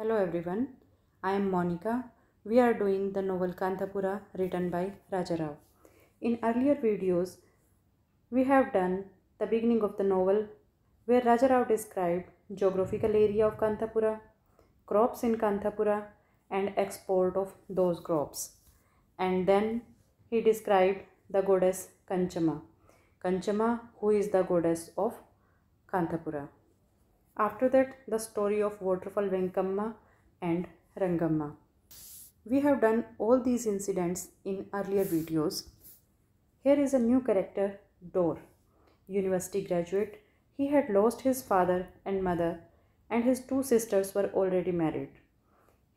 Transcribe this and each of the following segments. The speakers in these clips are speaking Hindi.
Hello everyone I am Monika we are doing the novel Kanthapura written by Raja Rao in earlier videos we have done the beginning of the novel where Raja Rao describe geographical area of Kanthapura crops in Kanthapura and export of those crops and then he describe the goddess Kenchamma Kenchamma who is the goddess of Kanthapura After that, the story of waterfall Venkamma and Rangamma. We have done all these incidents in earlier videos. Here is a new character, Dor. University graduate, he had lost his father and mother and his two sisters were already married.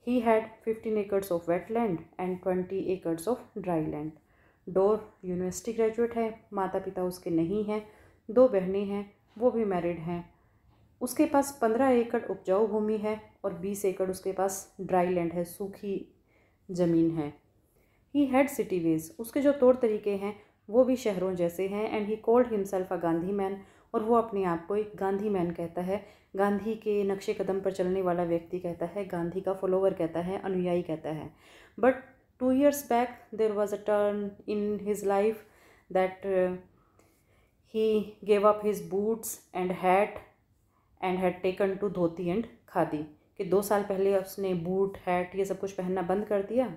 He had 15 acres of wetland and 20 acres of dry land. Dor, university graduate hai. Mata pita uske nahi hai. Do बहनें hai. Wo bhi married hai. उसके पास पंद्रह एकड़ उपजाऊ भूमि है और बीस एकड़ उसके पास ड्राई लैंड है सूखी ज़मीन है ही हैड सिटी वेज उसके जो तौर तरीके हैं वो भी शहरों जैसे हैं and he called himself a Gandhi man और वो अपने आप को एक गांधी मैन कहता है गांधी के नक्शे कदम पर चलने वाला व्यक्ति कहता है गांधी का फॉलोवर कहता है अनुयायी कहता है but two years back there was a turn in his life that he gave up his boots and hat and had taken to dhoti and khadi कि दो साल पहले उसने बूट हैट ये सब कुछ पहनना बंद कर दिया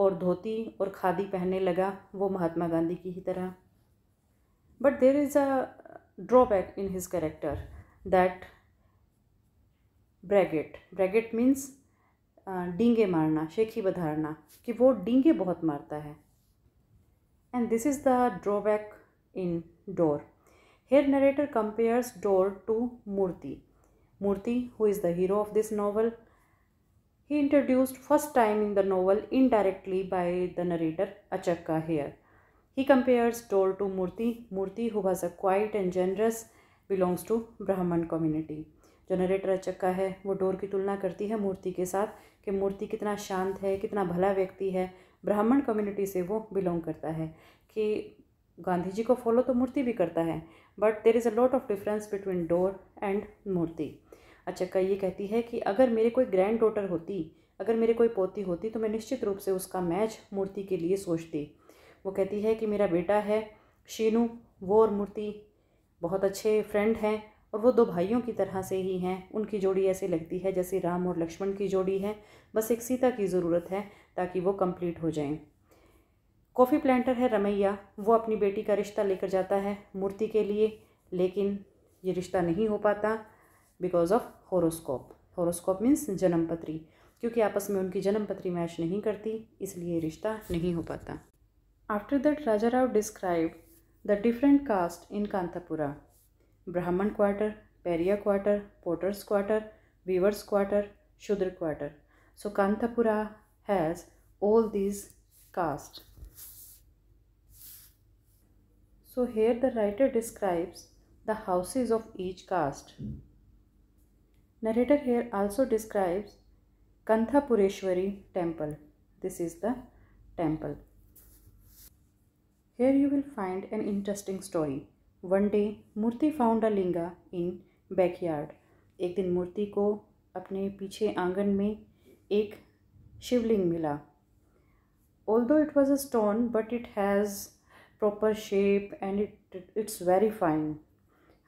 और धोती और खादी पहनने लगा वो महात्मा गांधी की ही तरह but there is a drawback in his character that braggart braggart means डींगे मारना शेखी बधारना कि वो डींगे बहुत मारता है and this is the drawback in Dore here narrator compares Dore to Murthy Murthy, who is the hero of this novel. He introduced first time in the novel indirectly by the narrator Achakka here. He compares Dole to Murthy. Murthy, who was a quiet and generous, belongs to Brahman community. जो नरेटर अचक्का है वो डोर की तुलना करती है मूर्ति के साथ कि मूर्ति कितना शांत है कितना भला व्यक्ति है ब्राह्मण कम्युनिटी से वो बिलोंग करता है कि गांधी जी को फॉलो तो मूर्ति भी करता है but there is a lot of difference between Dore and Murthy Achakka ये कहती है कि अगर मेरे कोई ग्रैंड डॉटर होती अगर मेरे कोई पोती होती तो मैं निश्चित रूप से उसका मैच मूर्ति के लिए सोचती वो कहती है कि मेरा बेटा है शीनू वो और मूर्ति बहुत अच्छे फ्रेंड हैं और वो दो भाइयों की तरह से ही हैं उनकी जोड़ी ऐसे लगती है जैसे राम और लक्ष्मण की जोड़ी है बस एक सीता की ज़रूरत है ताकि वो कंप्लीट हो जाएं कॉफ़ी प्लांटर है रमैया वो अपनी बेटी का रिश्ता लेकर जाता है मूर्ति के लिए लेकिन ये रिश्ता नहीं हो पाता because of horoscope horoscope means जन्मपत्री क्योंकि आपस में उनकी जन्मपत्री मैच नहीं करती इसलिए रिश्ता नहीं हो पाता after that Raja Rao describe the different caste in Kanthapura Brahmin quarter pariah quarter potters quarter weavers quarter Shudra quarter so Kanthapura has all these caste so here the writer describes the houses of each caste Narrator here also describes Kanthapureshwari temple. This is the temple. Here you will find an interesting story. One day murti found a linga in backyard. ek din murti ko apne piche aangan mein ek shivling mila although it was a stone but it has proper shape and it it's very fine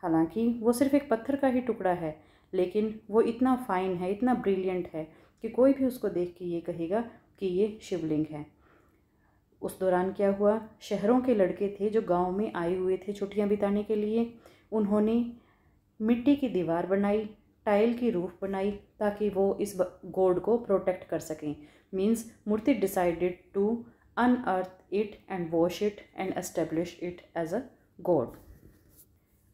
halanki wo sirf ek patthar ka hi tukda hai लेकिन वो इतना फ़ाइन है इतना ब्रिलियंट है कि कोई भी उसको देख के ये कहेगा कि ये शिवलिंग है उस दौरान क्या हुआ शहरों के लड़के थे जो गांव में आए हुए थे छुट्टियां बिताने के लिए उन्होंने मिट्टी की दीवार बनाई टाइल की रूफ बनाई ताकि वो इस गोल्ड को प्रोटेक्ट कर सकें means Murthy decided to unearth it and wash it and establish it as a god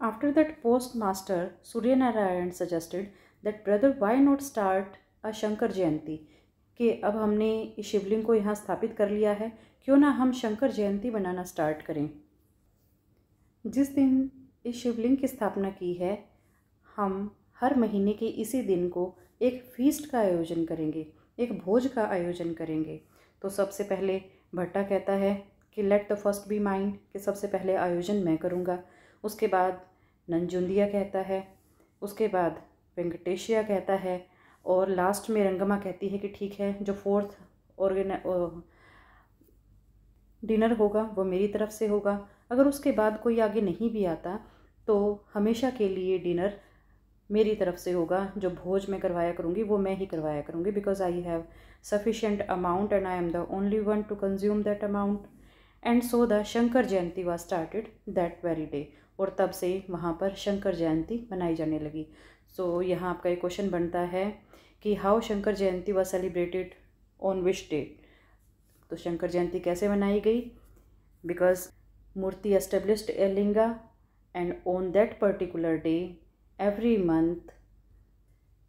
After that postmaster Suryanarayan suggested that brother why not start a Shankar Jayanti कि अब हमने इस शिवलिंग को यहाँ स्थापित कर लिया है क्यों ना हम शंकर जयंती बनाना स्टार्ट करें जिस दिन इस शिवलिंग की स्थापना की है हम हर महीने के इसी दिन को एक फीस्ट का आयोजन करेंगे एक भोज का आयोजन करेंगे तो सबसे पहले भट्टा कहता है कि let the first be mind कि सबसे पहले आयोजन मैं करूँगा उसके बाद नंजुंदिया कहता है उसके बाद वेंकटेशिया कहता है और लास्ट में रंगमा कहती है कि ठीक है जो फोर्थ ऑर्गेना डिनर होगा वो मेरी तरफ से होगा अगर उसके बाद कोई आगे नहीं भी आता तो हमेशा के लिए डिनर मेरी तरफ से होगा जो भोज मैं करवाया करूँगी वो मैं ही करवाया करूँगी because I have sufficient amount and I am the only one to consume that amount and so the Shankar Jayanti was started that very day और तब से वहाँ पर शंकर जयंती मनाई जाने लगी सो so, यहाँ आपका एक क्वेश्चन बनता है कि how Shankar Jayanti was celebrated on which date तो शंकर जयंती कैसे मनाई गई because Murthy established a linga and on that particular day every month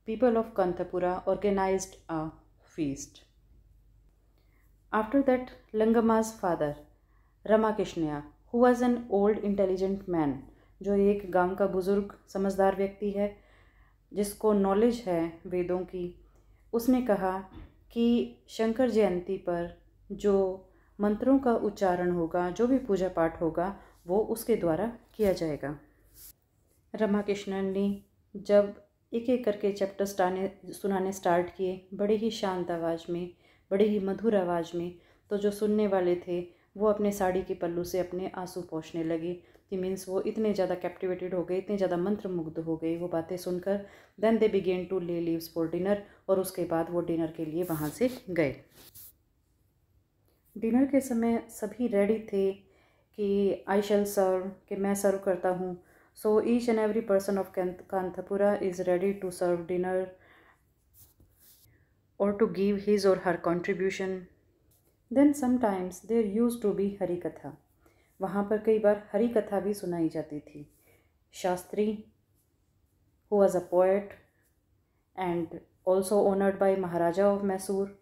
people of Kanthapura organize a feast after that Rangamma's father Rama Krishnayya who was an old intelligent man जो एक गांव का बुज़ुर्ग समझदार व्यक्ति है जिसको नॉलेज है वेदों की उसने कहा कि शंकर जयंती पर जो मंत्रों का उच्चारण होगा जो भी पूजा पाठ होगा वो उसके द्वारा किया जाएगा रमा कृष्णन ने जब एक एक करके चैप्टर्स टाने सुनाने स्टार्ट किए बड़े ही शांत आवाज़ में बड़े ही मधुर आवाज़ में तो जो सुनने वाले थे वो अपने साड़ी के पल्लू से अपने आंसू पहुँचने लगी कि मीन्स वो इतने ज़्यादा कैप्टिवेटेड हो गए इतने ज़्यादा मंत्रमुग्ध हो गए वो बातें सुनकर then they began to lay leaves for dinner और उसके बाद वो डिनर के लिए वहाँ से गए डिनर के समय सभी रेडी थे कि आई शेल सर्व कि मैं सर्व करता हूँ so each and every person of Kanthapura is ready to serve dinner और टू गिव हिज और her contribution then sometimes there used to be Hari Katha वहाँ पर कई बार हरी कथा भी सुनाई जाती थी Shastri who was a poet and also honoured by Maharaja of Mysore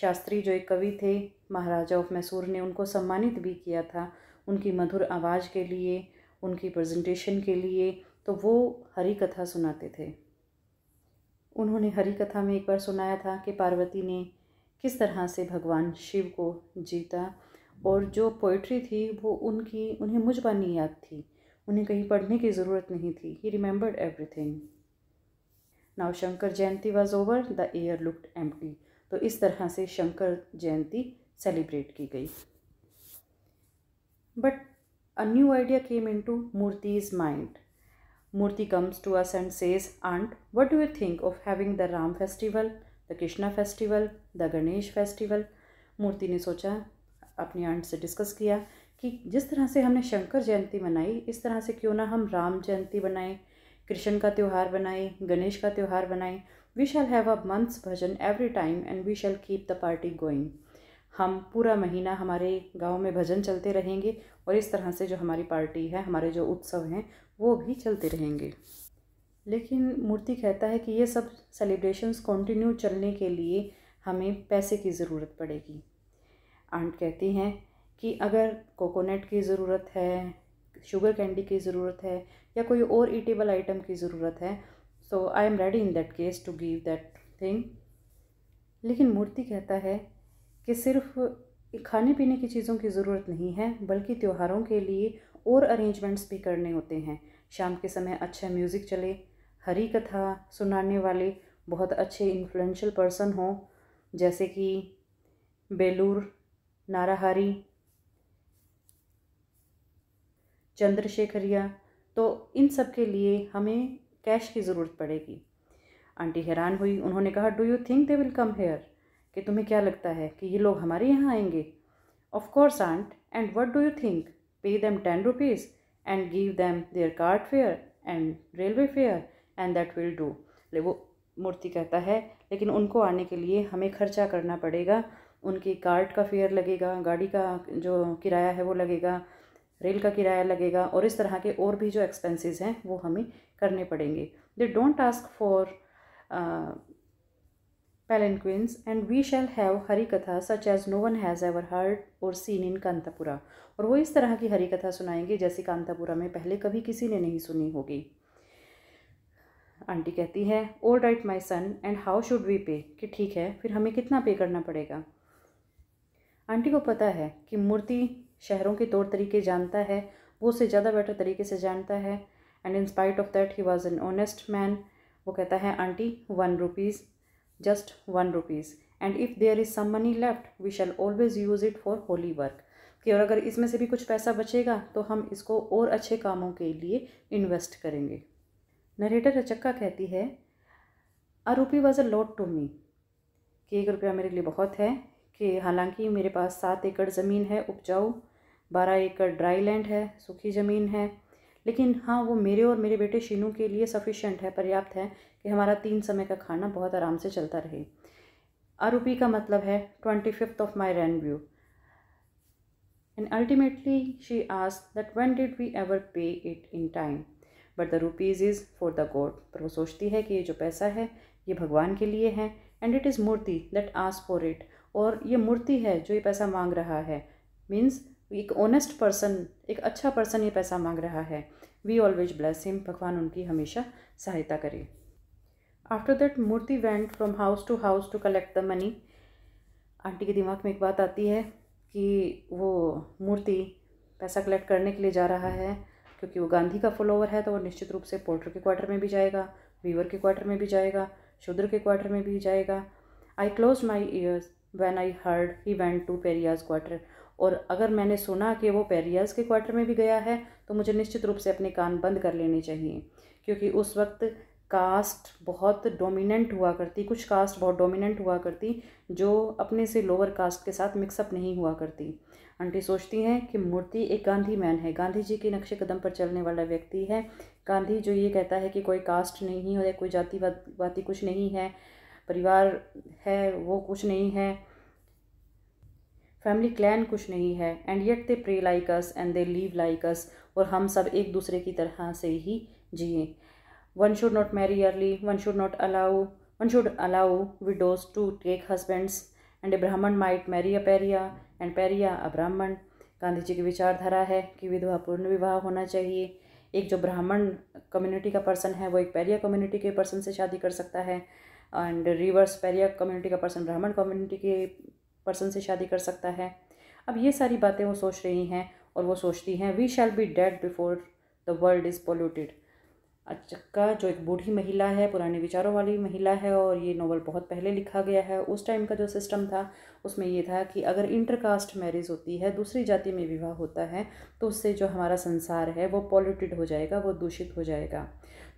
Shastri जो एक कवि थे महाराजा ऑफ मैसूर ने उनको सम्मानित भी किया था उनकी मधुर आवाज़ के लिए उनकी प्रेजेंटेशन के लिए तो वो हरी कथा सुनाते थे उन्होंने हरी कथा में एक बार सुनाया था कि पार्वती ने किस तरह से भगवान शिव को जीता और जो पोइट्री थी वो उनकी उन्हें मुझ पर नहीं याद थी उन्हें कहीं पढ़ने की ज़रूरत नहीं थी he remembered everything now Shankar Jayanti was over the air looked empty तो इस तरह से शंकर जयंती सेलिब्रेट की गई but a new idea came into his mind Murthy comes to us and says aunt what do you think of having the Ram festival the Krishna festival the Ganesh festival Murthy ने सोचा अपनी आंट से डिस्कस किया कि जिस तरह से हमने शंकर जयंती मनाई इस तरह से क्यों ना हम राम जयंती बनाएं कृष्ण का त्यौहार बनाएं गणेश का त्यौहार बनाएं we shall have a month's bhajan every time and we shall keep the party going हम पूरा महीना हमारे गांव में भजन चलते रहेंगे और इस तरह से जो हमारी पार्टी है हमारे जो उत्सव हैं वो भी चलते रहेंगे लेकिन मूर्ति कहता है कि ये सब सेलिब्रेशंस कंटिन्यू चलने के लिए हमें पैसे की ज़रूरत पड़ेगी आंट कहती हैं कि अगर कोकोनट की ज़रूरत है शुगर कैंडी की ज़रूरत है या कोई और ईटेबल आइटम की ज़रूरत है so I am ready in that case to give that thing लेकिन मूर्ति कहता है कि सिर्फ खाने पीने की चीज़ों की ज़रूरत नहीं है बल्कि त्योहारों के लिए और अरेंजमेंट्स भी करने होते हैं शाम के समय अच्छा म्यूज़िक चले हरी कथा सुनाने वाले बहुत अच्छे इन्फ्लुएंशियल पर्सन हों जैसे कि बेलूर नाराहारी चंद्रशेखरिया तो इन सब के लिए हमें कैश की ज़रूरत पड़ेगी आंटी हैरान हुई उन्होंने कहा do you think they will come here कि तुम्हें क्या लगता है कि ये लोग हमारे यहाँ आएंगे of course aunt and what do you think pay them ten rupees and give them their cart fare and railway fare and that will do वो मूर्ति कहता है लेकिन उनको आने के लिए हमें खर्चा करना पड़ेगा उनकी कार्ड का फेयर लगेगा गाड़ी का जो किराया है वो लगेगा रेल का किराया लगेगा और इस तरह के और भी जो एक्सपेंसेस हैं वो हमें करने पड़ेंगे they don't ask for and we shall have Hari Katha such as no one has ever heard और सीन इन कांतापुरा और वो इस तरह की हरी कथा सुनाएंगे जैसी कांतापुरा में पहले कभी किसी ने नहीं सुनी होगी आंटी कहती है all right my son and how should we pay कि ठीक है फिर हमें कितना पे करना पड़ेगा आंटी को पता है कि मूर्ति शहरों के तौर तरीके जानता है वो उसे ज़्यादा बेटर तरीके से जानता है and in spite of that he was an honest man वो कहता है aunty one rupees just one rupees and if there is some money left we shall always use it for holy work कि और अगर इसमें से भी कुछ पैसा बचेगा तो हम इसको और अच्छे कामों के लिए इन्वेस्ट करेंगे नरेटर रचक्का कहती है a rupee was a lot to me कि एक रुपया मेरे लिए बहुत है कि हालांकि मेरे पास सात एकड़ ज़मीन है उपजाऊ बारह एकड़ ड्राई लैंड है सूखी ज़मीन है लेकिन हाँ वो मेरे और मेरे बेटे शीनू के लिए सफिशेंट है पर्याप्त है कि हमारा तीन समय का खाना बहुत आराम से चलता रहे आरोपी का मतलब है twenty fifth of my rain view and ultimately she ask that when did we ever pay it in time but the rupees is for the god पर वो सोचती है कि ये जो पैसा है ये भगवान के लिए है and it is Murthy that ask for it और ये मूर्ति है जो ये पैसा मांग रहा है मीन्स एक ऑनेस्ट पर्सन एक अच्छा पर्सन ये पैसा मांग रहा है वी ऑलवेज ब्लेस हिम भगवान उनकी हमेशा सहायता करे after that Murthy went from house to house to collect the money aunty के दिमाग में एक बात आती है कि वो मूर्ति पैसा कलेक्ट करने के लिए जा रहा है क्योंकि वो गांधी का फॉलोवर है तो वो निश्चित रूप से पोल्ट्री के क्वार्टर में भी जाएगा वीवर के क्वार्टर में भी जाएगा शूद्र के क्वार्टर में भी जाएगा I close my ears when I heard he went to pariahs quarter और अगर मैंने सुना कि वो पेरियाज के क्वार्टर में भी गया है तो मुझे निश्चित रूप से अपने कान बंद कर लेने चाहिए क्योंकि उस वक्त कास्ट बहुत डोमिनेंट हुआ करती कुछ कास्ट बहुत डोमिनेंट हुआ करती जो अपने से लोअर कास्ट के साथ मिक्सअप नहीं हुआ करती आंटी सोचती हैं कि मूर्ति एक गांधी मैन है गांधी जी के नक्शे कदम पर चलने वाला व्यक्ति है गांधी जो ये कहता है कि कोई कास्ट नहीं है कोई जाति वाति कुछ नहीं है परिवार है वो कुछ नहीं है फैमिली क्लैन कुछ नहीं है and yet they pray like us and they live like us और हम सब एक दूसरे की तरह से ही जिए one should not marry early one should not allow one should allow widows to take husbands and a Brahmin might marry a pariah and pariah a Brahmin Gandhi जी की विचारधारा है कि विधवा पूर्ण विवाह होना चाहिए एक जो ब्राह्मण कम्युनिटी का पर्सन है वो एक पैरिया कम्युनिटी के पर्सन से शादी कर सकता है एंड रिवर्स पैरिया कम्युनिटी का पर्सन ब्राह्मण कम्युनिटी के पर्सन से शादी कर सकता है अब ये सारी बातें वो सोच रही हैं और वो सोचती हैं we shall be dead before the world is polluted Achakka जो एक बूढ़ी महिला है पुराने विचारों वाली महिला है और ये नोवेल बहुत पहले लिखा गया है उस टाइम का जो सिस्टम था उसमें ये था कि अगर इंटरकास्ट मैरिज होती है दूसरी जाति में विवाह होता है तो उससे जो हमारा संसार है वो पॉल्यूटेड हो जाएगा वो दूषित हो जाएगा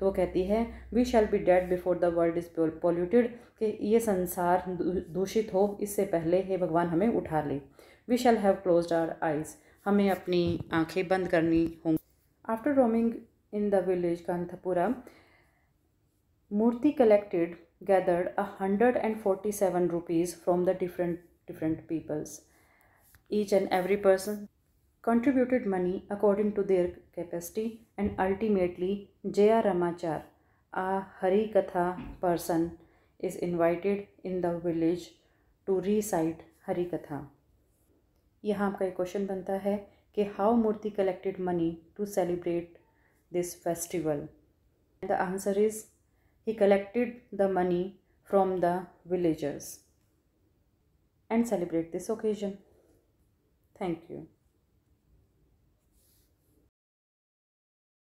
तो वो कहती है we shall be dead before the world is polluted कि ये संसार दूषित हो इससे पहले हे भगवान हमें उठा ले we shall have close our eyes हमें अपनी आँखें बंद करनी होंगी after roaming in the village Kanthapura, Murti collected gathered a hundred and forty seven rupees from the different different peoples. Each and every person contributed money according to their capacity and ultimately Jaya Ramachar, a Hari Katha person, is invited in the village to recite Hari Katha. यहाँ आपका एक क्वेश्चन बनता है कि how Murthy collected money to celebrate this festival? And the answer is he collected the money from the villagers and celebrate this occasion. Thank you.